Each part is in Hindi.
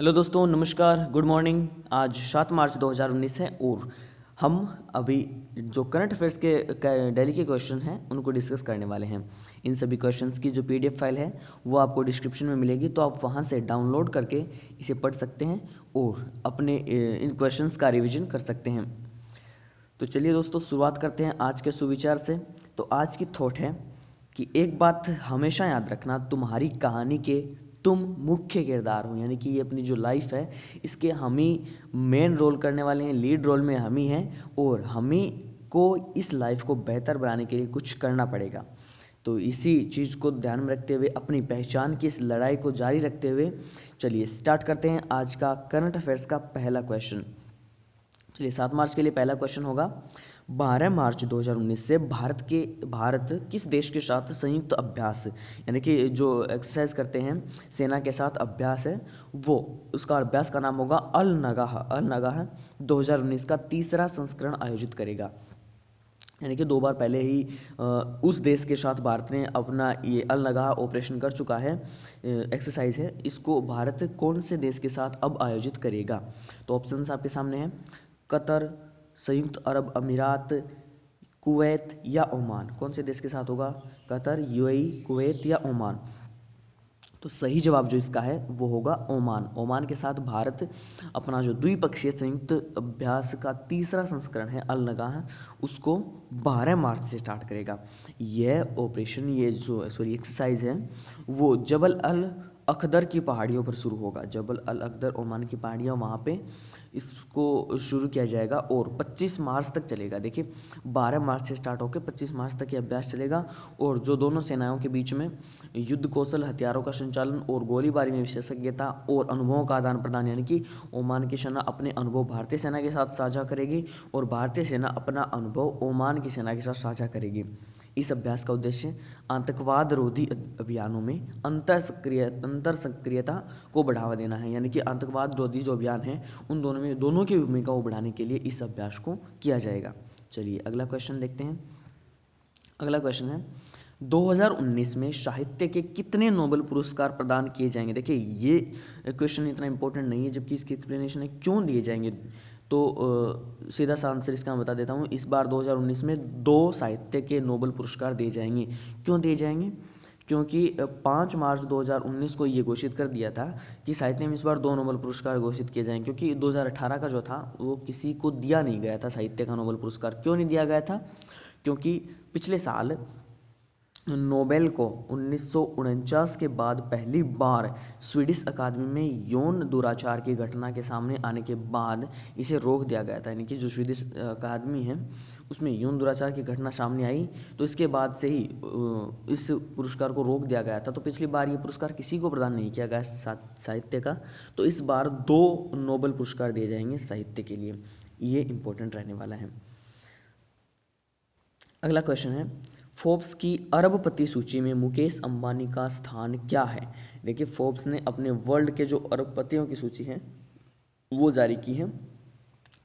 हेलो दोस्तों नमस्कार गुड मॉर्निंग आज सात मार्च 2019 है और हम अभी जो करंट अफेयर्स के डेली के क्वेश्चन हैं उनको डिस्कस करने वाले हैं इन सभी क्वेश्चंस की जो पीडीएफ फाइल है वो आपको डिस्क्रिप्शन में मिलेगी तो आप वहां से डाउनलोड करके इसे पढ़ सकते हैं और अपने इन क्वेश्चंस का रिविजन कर सकते हैं तो चलिए दोस्तों शुरुआत करते हैं आज के सुविचार से तो आज की थॉट है कि एक बात हमेशा याद रखना तुम्हारी कहानी के तुम मुख्य किरदार हो यानी कि ये अपनी जो लाइफ है इसके हम ही मेन रोल करने वाले हैं लीड रोल में हम ही हैं और हम ही को इस लाइफ को बेहतर बनाने के लिए कुछ करना पड़ेगा तो इसी चीज़ को ध्यान में रखते हुए अपनी पहचान की इस लड़ाई को जारी रखते हुए चलिए स्टार्ट करते हैं आज का करंट अफेयर्स का पहला क्वेश्चन चलिए सात मार्च के लिए पहला क्वेश्चन होगा बारह मार्च 2019 से भारत के भारत किस देश के साथ संयुक्त तो अभ्यास यानी कि जो एक्सरसाइज करते हैं सेना के साथ अभ्यास है वो उसका अभ्यास का नाम होगा अल नगाह अल नगाह 2019 का तीसरा संस्करण आयोजित करेगा यानी कि दो बार पहले ही उस देश के साथ भारत ने अपना ये अल नगाह ऑपरेशन कर चुका है एक्सरसाइज है इसको भारत कौन से देश के साथ अब आयोजित करेगा तो ऑप्शन आपके सामने हैं कतर संयुक्त अरब अमीरात कुवैत या ओमान कौन से देश के साथ होगा कतर यूएई कुवैत या ओमान तो सही जवाब जो इसका है वो होगा ओमान ओमान के साथ भारत अपना जो द्विपक्षीय संयुक्त अभ्यास का तीसरा संस्करण है अल नगाह उसको 12 मार्च से स्टार्ट करेगा यह ऑपरेशन ये जो सॉरी एक्सरसाइज है वो जबल अल अखदर की पहाड़ियों पर शुरू होगा जबल अल अखदर ओमान की पहाड़ियाँ वहाँ पे इसको शुरू किया जाएगा और 25 मार्च तक चलेगा देखिए 12 मार्च से स्टार्ट होकर 25 मार्च तक ये अभ्यास चलेगा और जो दोनों सेनाओं के बीच में युद्ध कौशल हथियारों का संचालन और गोलीबारी में विशेषज्ञता और अनुभवों का आदान प्रदान यानी कि ओमान की सेना अपने अनुभव भारतीय सेना के साथ साझा करेगी और भारतीय सेना अपना अनुभव ओमान की सेना के साथ साझा करेगी इस अभ्यास का उद्देश्य आतंकवाद रोधी अभियानों में अंतर सक्रिय अंतर सक्रियता को बढ़ावा देना है यानी कि आतंकवाद रोधी जो अभियान है उन दोनों में दोनों की भूमिका को बढ़ाने के लिए इस अभ्यास को किया जाएगा चलिए अगला क्वेश्चन देखते हैं अगला क्वेश्चन है 2019 में साहित्य के कितने नोबेल पुरस्कार प्रदान किए जाएंगे देखिए ये क्वेश्चन इतना इंपॉर्टेंट नहीं है जबकि इसकी एक्सप्लेनेशन है क्यों दिए जाएंगे तो आ, सीधा सा आंसर इसका मैं बता देता हूँ इस बार 2019 में दो साहित्य के नोबेल पुरस्कार दिए जाएंगे क्यों दिए जाएंगे क्योंकि पाँच मार्च 2019 को ये घोषित कर दिया था कि साहित्य में इस बार दो नोबल पुरस्कार घोषित किए जाएं क्योंकि 2018 का जो था वो किसी को दिया नहीं गया था साहित्य का नोबल पुरस्कार क्यों नहीं दिया गया था क्योंकि पिछले साल नोबेल को उन्नीस के बाद पहली बार स्वीडिश अकादमी में यौन दुराचार की घटना के सामने आने के बाद इसे रोक दिया गया था यानी कि जो स्वीडिश अकादमी है उसमें यौन दुराचार की घटना सामने आई तो इसके बाद से ही इस पुरस्कार को रोक दिया गया था तो पिछली बार ये पुरस्कार किसी को प्रदान नहीं किया गया साहित्य का तो इस बार दो नोबेल पुरस्कार दिए जाएंगे साहित्य के लिए ये इम्पोर्टेंट रहने वाला है अगला क्वेश्चन है फोर्ब्स की अरबपति सूची में मुकेश अंबानी का स्थान क्या है देखिए फोर्ब्स ने अपने वर्ल्ड के जो अरबपतियों की सूची है वो जारी की है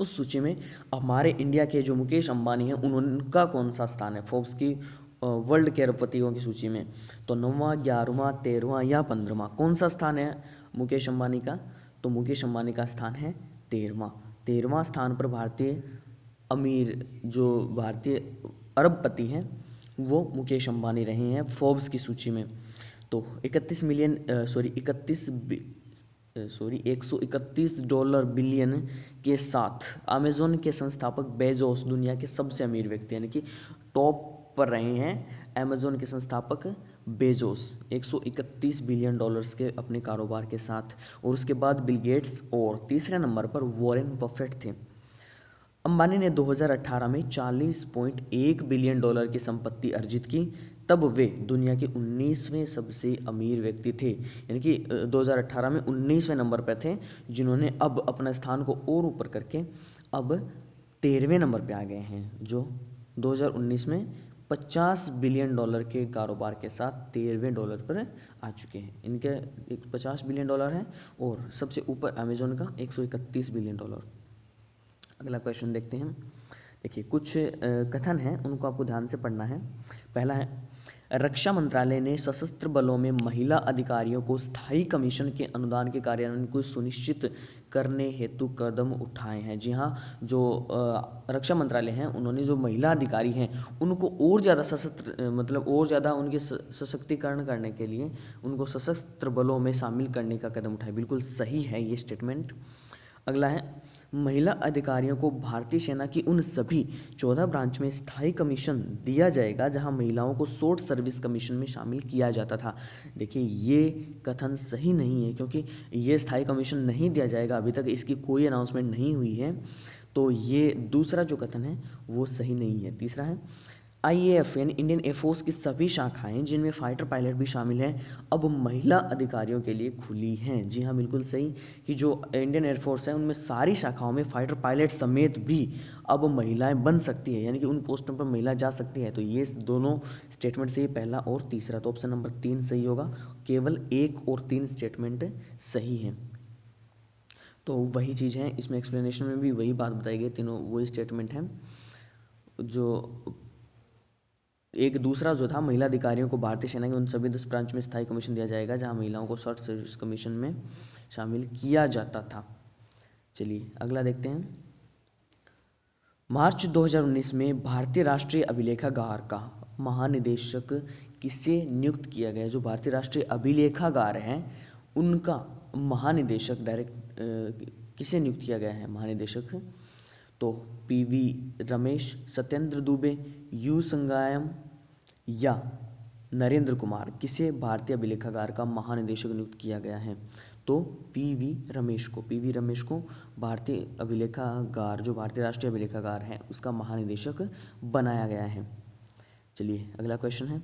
उस सूची में हमारे इंडिया के जो मुकेश अंबानी हैं उनका कौन सा स्थान है फोर्ब्स की वर्ल्ड के अरबपतियों की सूची में तो नौवा ग्यारहवा तेरहवा या पंद्रहवा कौन सा स्थान है मुकेश अंबानी का तो मुकेश अंबानी का स्थान है तेरहवा तेरहवा स्थान पर भारतीय अमीर जो भारतीय अरबपति हैं वो मुकेश अंबानी रहे हैं फोर्ब्स की सूची में तो 31 million sorry 31 sorry 131 dollar billion के साथ अमेजोन के संस्थापक बेजोस दुनिया के सबसे अमीर व्यक्ति यानी कि टॉप पर रहे हैं अमेजोन के संस्थापक बेजोस 131 बिलियन डॉलर्स के अपने कारोबार के साथ और उसके बाद बिल गेट्स और तीसरे नंबर पर वॉरेन बफेट थे अंबानी ने 2018 में 40.1 बिलियन डॉलर की संपत्ति अर्जित की तब वे दुनिया के 19वें सबसे अमीर व्यक्ति थे यानी कि 2018 में 19वें नंबर पर थे जिन्होंने अब अपना स्थान को और ऊपर करके अब तेरहवें नंबर पर आ गए हैं जो 2019 में 50 बिलियन डॉलर के कारोबार के साथ तेरहवें डॉलर पर आ चुके हैं इनके एक 50 बिलियन डॉलर है और सबसे ऊपर अमेजोन का एक बिलियन डॉलर अगला क्वेश्चन देखते हैं देखिए कुछ कथन हैं उनको आपको ध्यान से पढ़ना है पहला है रक्षा मंत्रालय ने सशस्त्र बलों में महिला अधिकारियों को स्थायी कमीशन के अनुदान के कार्यान्वयन को सुनिश्चित करने हेतु कदम उठाए हैं जी हाँ जो रक्षा मंत्रालय हैं उन्होंने जो महिला अधिकारी हैं उनको और ज़्यादा सशस्त्र मतलब और ज़्यादा उनके सशक्तिकरण करने के लिए उनको सशस्त्र बलों में शामिल करने का कदम उठाए बिल्कुल सही है ये स्टेटमेंट अगला है महिला अधिकारियों को भारतीय सेना की उन सभी चौदह ब्रांच में स्थायी कमीशन दिया जाएगा जहां महिलाओं को शोर्ट सर्विस कमीशन में शामिल किया जाता था देखिए ये कथन सही नहीं है क्योंकि ये स्थायी कमीशन नहीं दिया जाएगा अभी तक इसकी कोई अनाउंसमेंट नहीं हुई है तो ये दूसरा जो कथन है वो सही नहीं है तीसरा है आईएएफएन इंडियन एयरफोर्स की सभी शाखाएं जिनमें फाइटर पायलट भी शामिल हैं अब महिला अधिकारियों के लिए खुली हैं जी हाँ बिल्कुल सही कि जो इंडियन एयरफोर्स है उनमें सारी शाखाओं में फाइटर पायलट समेत भी अब महिलाएं बन सकती है यानी कि उन पोस्टों पर महिला जा सकती है तो ये दोनों स्टेटमेंट ही पहला और तीसरा तो ऑप्शन नंबर तीन सही होगा केवल एक और तीन स्टेटमेंट सही हैं तो वही चीज़ है इसमें एक्सप्लेनेशन में भी वही बात बताई गई तीनों वही स्टेटमेंट हैं जो एक दूसरा जो था महिला अधिकारियों को भारतीय सेना के उन सभी दस ब्रांच में स्थायी कमीशन दिया जाएगा जहां महिलाओं को शॉर्ट सर्विस कमीशन में शामिल किया जाता था चलिए अगला देखते हैं मार्च 2019 में भारतीय राष्ट्रीय अभिलेखागार का महानिदेशक किसे नियुक्त किया गया जो भारतीय राष्ट्रीय अभिलेखागार हैं उनका महानिदेशक डायरेक्ट किसे नियुक्त किया गया है महानिदेशक तो पीवी रमेश सत्येंद्र दुबे यू संगायम या नरेंद्र कुमार किसे भारतीय अभिलेखागार का महानिदेशक नियुक्त किया गया है तो पीवी रमेश को पीवी रमेश को भारतीय अभिलेखागार जो भारतीय राष्ट्रीय अभिलेखागार है उसका महानिदेशक बनाया गया है चलिए अगला क्वेश्चन है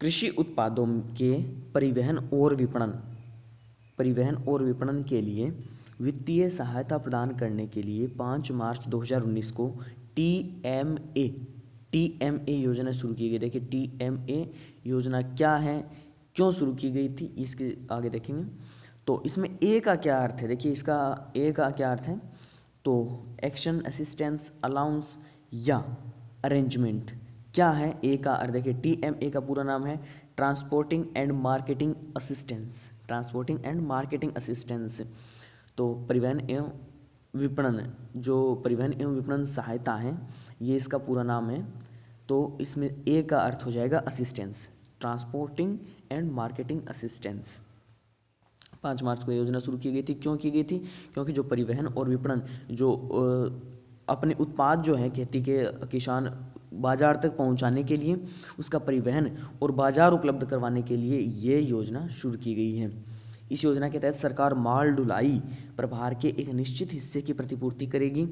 कृषि उत्पादों के परिवहन और विपणन परिवहन और विपणन के लिए वित्तीय सहायता प्रदान करने के लिए पाँच मार्च 2019 को T M A T M A योजना शुरू की गई देखिए टी एम ए योजना क्या है क्यों शुरू की गई थी इसके आगे देखेंगे तो इसमें ए का क्या अर्थ है देखिए इसका ए का क्या अर्थ है तो एक्शन असिस्टेंस अलाउंस या अरेंजमेंट क्या है ए का अर्थ देखिए टी एम ए का पूरा नाम है transporting and marketing assistance transporting and marketing assistance तो परिवहन एवं विपणन जो परिवहन एवं विपणन सहायता है ये इसका पूरा नाम है तो इसमें ए का अर्थ हो जाएगा assistance transporting and marketing assistance पाँच मार्च को योजना शुरू की गई थी क्यों की गई थी क्योंकि जो परिवहन और विपणन जो अपने उत्पाद जो हैं खेती के किसान बाज़ार तक पहुंचाने के लिए उसका परिवहन और बाज़ार उपलब्ध करवाने के लिए ये योजना शुरू की गई है इस योजना के तहत सरकार माल ढुलाई प्रभार के एक निश्चित हिस्से की प्रतिपूर्ति करेगी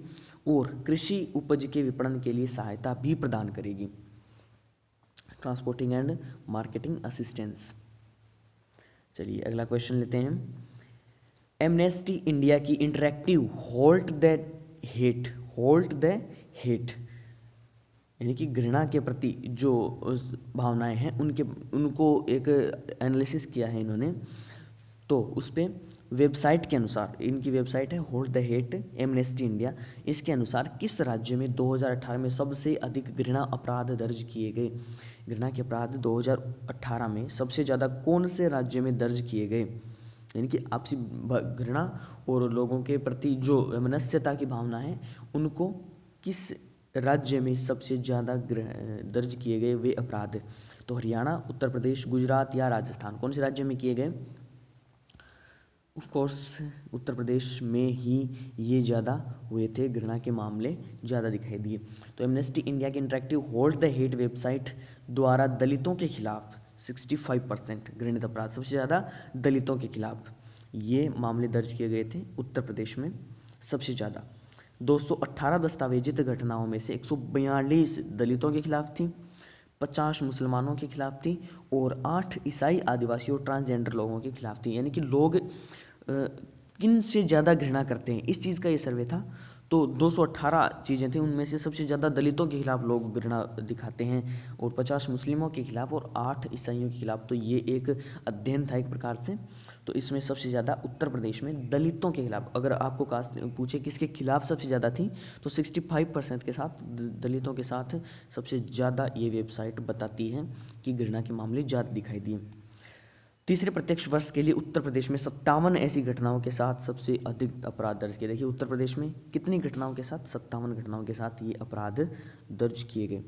और कृषि उपज के विपणन के लिए सहायता भी प्रदान करेगी ट्रांसपोर्टिंग एंड मार्केटिंग असिस्टेंस चलिए अगला क्वेश्चन लेते हैं एमनेस्टी इंडिया की interactive hold the hate hold the hate यानी कि घृणा के प्रति जो भावनाएं हैं उनके उनको एक एनालिसिस किया है इन्होंने तो उस पर वेबसाइट के अनुसार इनकी वेबसाइट है hold the hate Amnesty India इसके अनुसार किस राज्य में 2018 में सबसे अधिक घृणा अपराध दर्ज किए गए घृणा के अपराध 2018 में सबसे ज़्यादा कौन से राज्य में दर्ज किए गए यानी कि आपसी घृणा और लोगों के प्रति जो मनस्यता की भावना है उनको किस राज्य में सबसे ज़्यादा दर्ज किए गए वे अपराध तो हरियाणा उत्तर प्रदेश गुजरात या राजस्थान कौन से राज्य में किए गए ऑफकोर्स उत्तर प्रदेश में ही ये ज़्यादा हुए थे घृणा के मामले ज़्यादा दिखाई दिए तो एमनेस्टी इंडिया के interactive hold the hate website द्वारा दलितों के खिलाफ 65 परसेंट घृणित अपराध सबसे ज़्यादा दलितों के खिलाफ ये मामले दर्ज किए गए थे उत्तर प्रदेश में सबसे ज़्यादा 218 दस्तावेजित घटनाओं में से एक दलितों के खिलाफ थी 50 मुसलमानों के खिलाफ थी और 8 ईसाई आदिवासी और ट्रांसजेंडर लोगों के खिलाफ थी यानी कि लोग किन से ज़्यादा घृणा करते हैं इस चीज़ का ये सर्वे था तो 218 चीज़ें थी उनमें से सबसे ज़्यादा दलितों के खिलाफ लोग घृणा दिखाते हैं और 50 मुस्लिमों के खिलाफ और 8 ईसाइयों के खिलाफ तो ये एक अध्ययन था एक प्रकार से तो इसमें सबसे ज़्यादा उत्तर प्रदेश में दलितों के खिलाफ अगर आपको कास्ट पूछे किसके खिलाफ सबसे ज़्यादा थी तो 65 परसेंट के साथ दलितों के साथ सबसे ज़्यादा ये वेबसाइट बताती है कि घृणा के मामले ज़्यादा दिखाई दिए तीसरे प्रत्यक्ष वर्ष के लिए उत्तर प्रदेश में सत्तावन ऐसी घटनाओं के साथ सबसे अधिक अपराध दर्ज किए देखिए उत्तर प्रदेश में कितनी घटनाओं के साथ सत्तावन घटनाओं के साथ ये अपराध दर्ज किए गए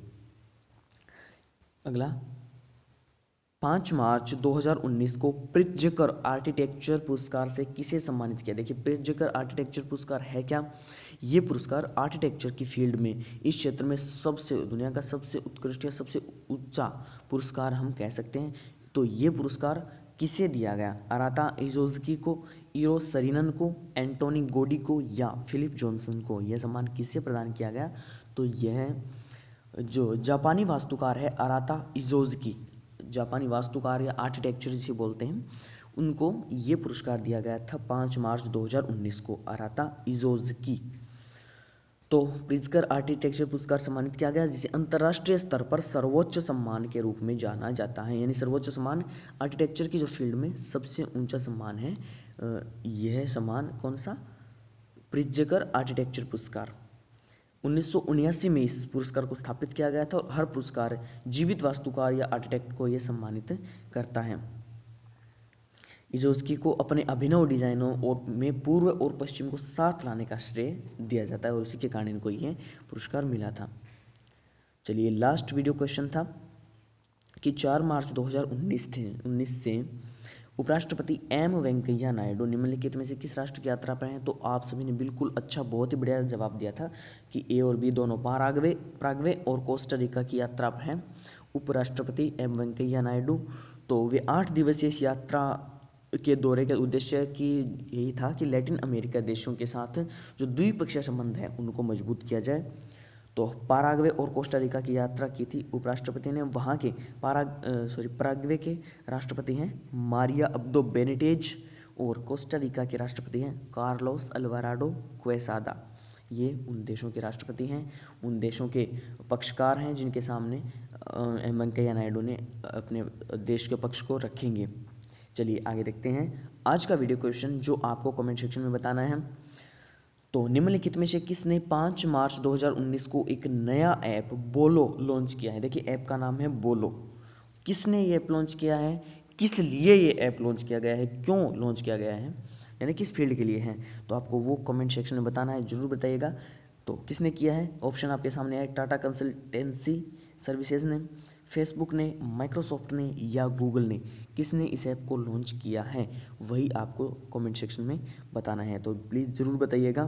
अगला पाँच मार्च 2019 को प्रिजकर आर्किटेक्चर पुरस्कार से किसे सम्मानित किया देखिए प्रिजकर आर्किटेक्चर पुरस्कार है क्या ये पुरस्कार आर्किटेक्चर की फील्ड में इस क्षेत्र में सबसे दुनिया का सबसे उत्कृष्ट या सबसे ऊंचा पुरस्कार हम कह सकते हैं तो ये पुरस्कार किसे दिया गया अराता इजोजकी को ईरो सरिनन को एंटोनी गोडी को या फिलिप जॉनसन को यह सम्मान किसे प्रदान किया गया तो यह जो जापानी वास्तुकार है अराता इजोजकी जापानी वास्तुकार या आर्किटेक्चर जिसे बोलते हैं उनको ये पुरस्कार दिया गया था पाँच मार्च 2019 को अराता इजोज की तो प्रिजकर आर्किटेक्चर पुरस्कार सम्मानित किया गया जिसे अंतर्राष्ट्रीय स्तर पर सर्वोच्च सम्मान के रूप में जाना जाता है यानी सर्वोच्च सम्मान आर्किटेक्चर की जो फील्ड में सबसे ऊंचा सम्मान है यह सम्मान कौन सा प्रिजकर आर्किटेक्चर पुरस्कार उन्नीस में इस पुरस्कार को स्थापित किया गया था और हर पुरस्कार जीवित वास्तुकार या आर्किटेक्ट को यह सम्मानित करता है इजोस्की को अपने अभिनव डिजाइनों और में पूर्व और पश्चिम को साथ लाने का श्रेय दिया जाता है और इसी के कारण इनको ये पुरस्कार मिला था चलिए लास्ट वीडियो क्वेश्चन था कि 4 मार्च 2019 थे 19 से उपराष्ट्रपति एम वेंकैया नायडू निम्नलिखित में से किस राष्ट्र की यात्रा पर हैं तो आप सभी ने बिल्कुल अच्छा बहुत ही बढ़िया जवाब दिया था कि ए और बी दोनों पारागवे प्राग्वे और कोस्टरिका की यात्रा पर हैं उपराष्ट्रपति एम वेंकैया नायडू तो वे आठ दिवसीय इस यात्रा के दौरे का उद्देश्य की यही था कि लैटिन अमेरिका देशों के साथ जो द्विपक्षीय संबंध है उनको मजबूत किया जाए तो पाराग्वे और कोस्टारिका की यात्रा की थी उपराष्ट्रपति ने वहाँ के पारा सॉरी पराग्वे के राष्ट्रपति हैं मारिया अब्दो बेनिटेज और कोस्टारिका के राष्ट्रपति हैं कार्लोस अल्वाराडो क्वेसादा ये उन देशों के राष्ट्रपति हैं उन देशों के पक्षकार हैं जिनके सामने एम वेंकैया नायडू ने अपने देश के पक्ष को रखेंगे चलिए आगे देखते हैं आज का वीडियो क्वेश्चन जो आपको कमेंट सेक्शन में बताना है तो निम्नलिखित में से किसने 5 मार्च 2019 को एक नया ऐप बोलो लॉन्च किया है देखिए ऐप का नाम है बोलो किसने ये ऐप लॉन्च किया है किस लिए ये ऐप लॉन्च किया गया है क्यों लॉन्च किया गया है यानी किस फील्ड के लिए है तो आपको वो कमेंट सेक्शन में बताना है ज़रूर बताइएगा तो किसने किया है ऑप्शन आपके सामने आया टाटा कंसल्टेंसी सर्विसेज ने फेसबुक ने माइक्रोसॉफ्ट ने या गूगल ने किसने इस ऐप को लॉन्च किया है वही आपको कमेंट सेक्शन में बताना है तो प्लीज़ ज़रूर बताइएगा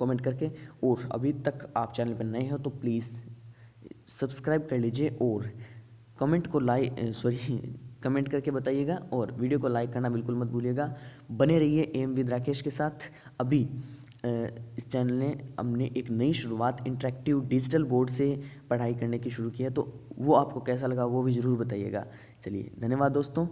कमेंट करके और अभी तक आप चैनल पर नए हो तो प्लीज़ सब्सक्राइब कर लीजिए और कमेंट को लाइक सॉरी कमेंट करके बताइएगा और वीडियो को लाइक करना बिल्कुल मत भूलिएगा बने रहिए एम विद राकेश के साथ अभी इस चैनल ने हमने एक नई शुरुआत इंटरेक्टिव डिजिटल बोर्ड से पढ़ाई करने की शुरू की है तो वो आपको कैसा लगा वो भी ज़रूर बताइएगा चलिए धन्यवाद दोस्तों